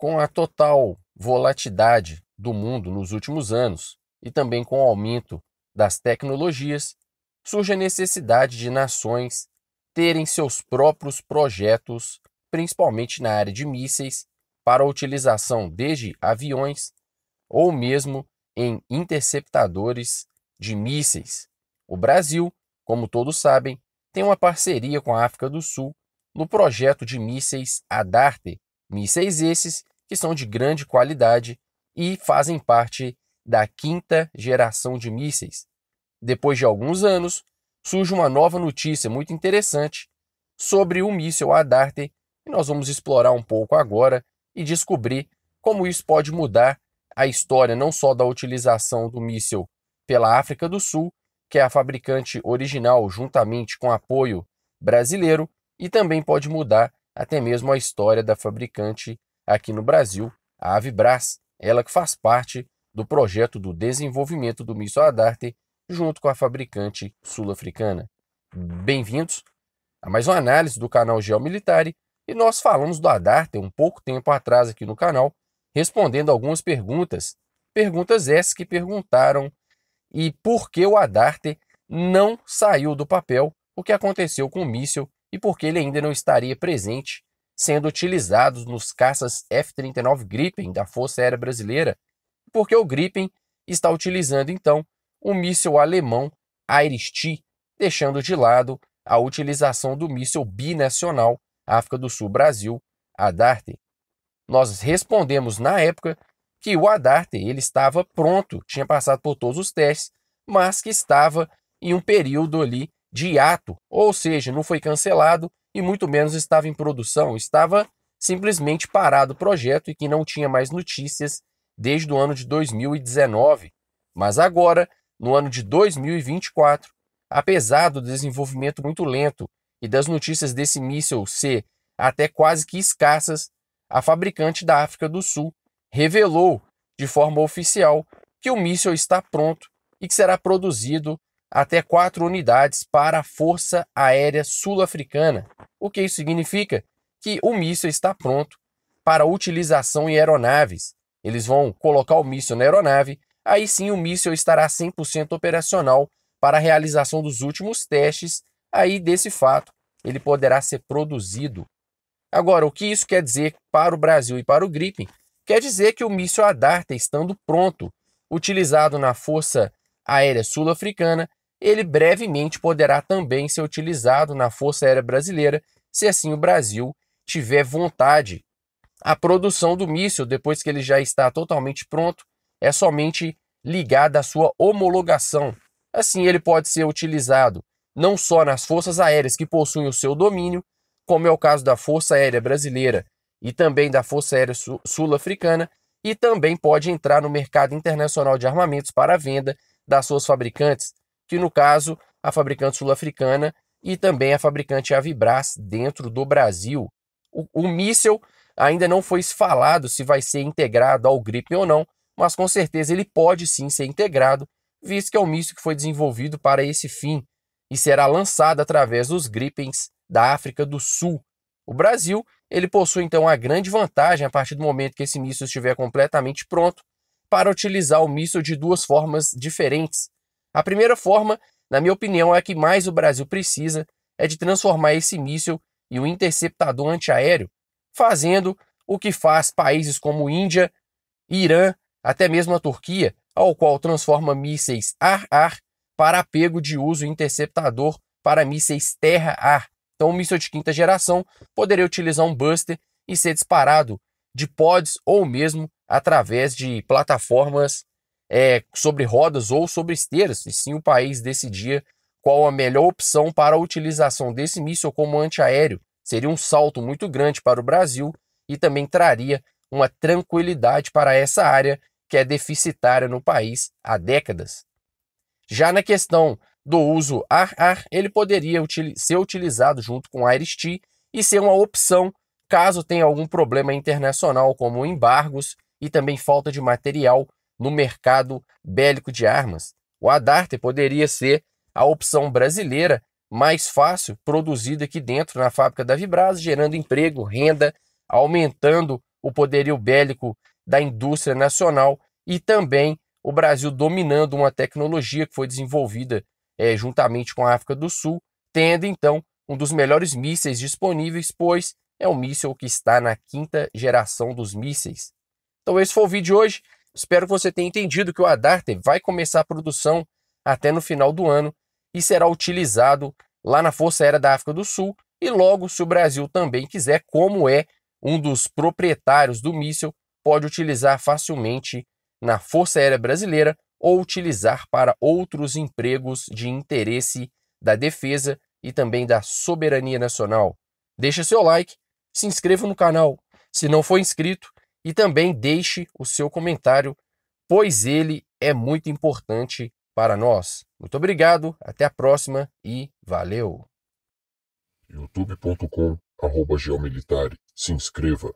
com a total volatilidade do mundo nos últimos anos e também com o aumento das tecnologias, surge a necessidade de nações terem seus próprios projetos, principalmente na área de mísseis, para a utilização desde aviões ou mesmo em interceptadores de mísseis. O Brasil, como todos sabem, tem uma parceria com a África do Sul no projeto de mísseis ADARTE, mísseis esses que são de grande qualidade e fazem parte da quinta geração de mísseis. Depois de alguns anos, surge uma nova notícia muito interessante sobre o míssil Adarte, e nós vamos explorar um pouco agora e descobrir como isso pode mudar a história não só da utilização do míssil pela África do Sul, que é a fabricante original, juntamente com apoio brasileiro, e também pode mudar até mesmo a história da fabricante aqui no Brasil, a Avibras, ela que faz parte do projeto do desenvolvimento do míssil Adarte junto com a fabricante sul-africana. Bem-vindos a mais uma análise do canal Geomilitare e nós falamos do Adarte um pouco tempo atrás aqui no canal, respondendo algumas perguntas. Perguntas essas que perguntaram e por que o Adarte não saiu do papel, o que aconteceu com o míssil e por que ele ainda não estaria presente sendo utilizados nos caças F-39 Gripen da Força Aérea Brasileira, porque o Gripen está utilizando então o míssil alemão Iris-T, deixando de lado a utilização do míssil binacional África do Sul-Brasil, ADARTE. Nós respondemos na época que o ADARTE ele estava pronto, tinha passado por todos os testes, mas que estava em um período ali de ato, ou seja, não foi cancelado, e muito menos estava em produção, estava simplesmente parado o projeto e que não tinha mais notícias desde o ano de 2019. Mas agora, no ano de 2024, apesar do desenvolvimento muito lento e das notícias desse míssil ser até quase que escassas, a fabricante da África do Sul revelou de forma oficial que o míssil está pronto e que será produzido até quatro unidades para a Força Aérea Sul-Africana. O que isso significa? Que o míssil está pronto para utilização em aeronaves. Eles vão colocar o míssil na aeronave, aí sim o míssil estará 100% operacional para a realização dos últimos testes, aí desse fato ele poderá ser produzido. Agora, o que isso quer dizer para o Brasil e para o Gripen? Quer dizer que o míssil Adarta, estando pronto, utilizado na Força Aérea Sul-Africana, ele brevemente poderá também ser utilizado na Força Aérea Brasileira, se assim o Brasil tiver vontade. A produção do míssil, depois que ele já está totalmente pronto, é somente ligada à sua homologação. Assim, ele pode ser utilizado não só nas forças aéreas que possuem o seu domínio, como é o caso da Força Aérea Brasileira e também da Força Aérea Sul-Africana, e também pode entrar no mercado internacional de armamentos para venda das suas fabricantes, que no caso a fabricante sul-africana e também a fabricante Avibras dentro do Brasil. O, o míssil ainda não foi falado se vai ser integrado ao Gripen ou não, mas com certeza ele pode sim ser integrado, visto que é um míssil que foi desenvolvido para esse fim e será lançado através dos Gripens da África do Sul. O Brasil ele possui então a grande vantagem a partir do momento que esse míssil estiver completamente pronto para utilizar o míssil de duas formas diferentes, a primeira forma, na minha opinião, é a que mais o Brasil precisa, é de transformar esse míssil em um interceptador antiaéreo, fazendo o que faz países como Índia, Irã, até mesmo a Turquia, ao qual transforma mísseis ar-ar para apego de uso interceptador para mísseis terra-ar. Então, um míssil de quinta geração poderia utilizar um Buster e ser disparado de pods ou mesmo através de plataformas é, sobre rodas ou sobre esteiras, e sim o país decidia qual a melhor opção para a utilização desse míssil como antiaéreo. Seria um salto muito grande para o Brasil e também traria uma tranquilidade para essa área que é deficitária no país há décadas. Já na questão do uso ar-ar, ele poderia util ser utilizado junto com Airisti e ser uma opção caso tenha algum problema internacional, como embargos e também falta de material no mercado bélico de armas. O Adarte poderia ser a opção brasileira mais fácil produzida aqui dentro na fábrica da Vibras, gerando emprego, renda, aumentando o poderio bélico da indústria nacional e também o Brasil dominando uma tecnologia que foi desenvolvida é, juntamente com a África do Sul, tendo então um dos melhores mísseis disponíveis, pois é um míssil que está na quinta geração dos mísseis. Então esse foi o vídeo de hoje. Espero que você tenha entendido que o Adarte vai começar a produção até no final do ano e será utilizado lá na Força Aérea da África do Sul e logo, se o Brasil também quiser, como é um dos proprietários do míssil, pode utilizar facilmente na Força Aérea Brasileira ou utilizar para outros empregos de interesse da defesa e também da soberania nacional. Deixe seu like, se inscreva no canal. Se não for inscrito, e também deixe o seu comentário, pois ele é muito importante para nós. Muito obrigado, até a próxima e valeu! youtube.com/geomilitare. Se inscreva.